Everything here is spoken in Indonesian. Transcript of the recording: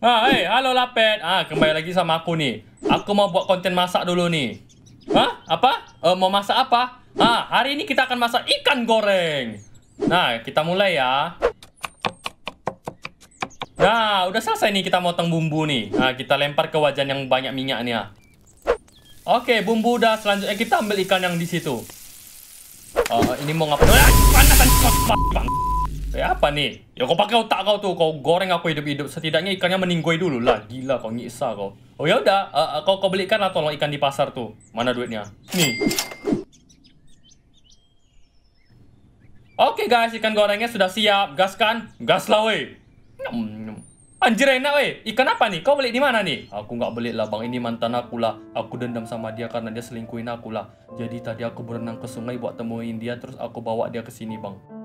ah hey, eh, halo Lapet. Ah, kembali lagi sama aku nih. Aku mau buat konten masak dulu nih. Hah? Apa? Eh, mau masak apa? Ah, hari ini kita akan masak ikan goreng. Nah, kita mulai ya. Nah, udah selesai nih kita motong bumbu nih. Nah, kita lempar ke wajan yang banyak minyaknya. Ah. Oke, bumbu udah. Selanjutnya kita ambil ikan yang di situ. Uh, ini mau ngapain? Ah, eh, Ya apa nih? Ya kau pakai otak kau tu, kau goreng aku hidup-hidup. Setidaknya ikannya meninggoy dulu lah. Gila kau nyiksa kau. Oh ya udah, uh, kau kau belikan lah tolong ikan di pasar tuh. Mana duitnya? Nih. Oke okay, guys, ikan gorengnya sudah siap. Gas kan? Gas lah weh. Anjir enak weh. Ikan apa nih? Kau beli di mana nih? Aku nggak beli lah bang. Ini mantan aku lah. Aku dendam sama dia karena dia selingkuhin aku lah. Jadi tadi aku berenang ke sungai buat temuin dia. Terus aku bawa dia ke sini bang.